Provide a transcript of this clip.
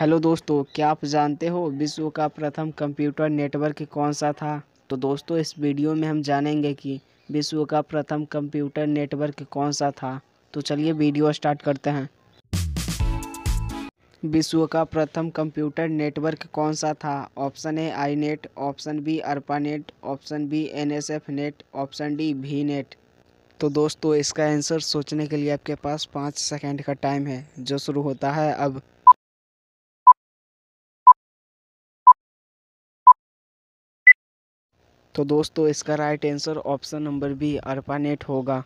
hello दोस्तों क्या आप जानते हो विश्व का प्रथम कंप्यूटर नेटवर्क कौन सा था तो दोस्तों इस वीडियो में हम जानेंगे कि विश्व का प्रथम कंप्यूटर नेटवर्क कौन सा था तो चलिए वीडियो स्टार्ट करते हैं विश्व का प्रथम कंप्यूटर नेटवर्क कौन सा था option A I net option B ARPA net option B N S F net option D V net तो दोस्तों इसका आंसर सोचने के लिए आपके पास पाँच सेकेंड का टाइम है जो शुरू होता है अब तो दोस्तों इसका right answer option number B ARPANET होगा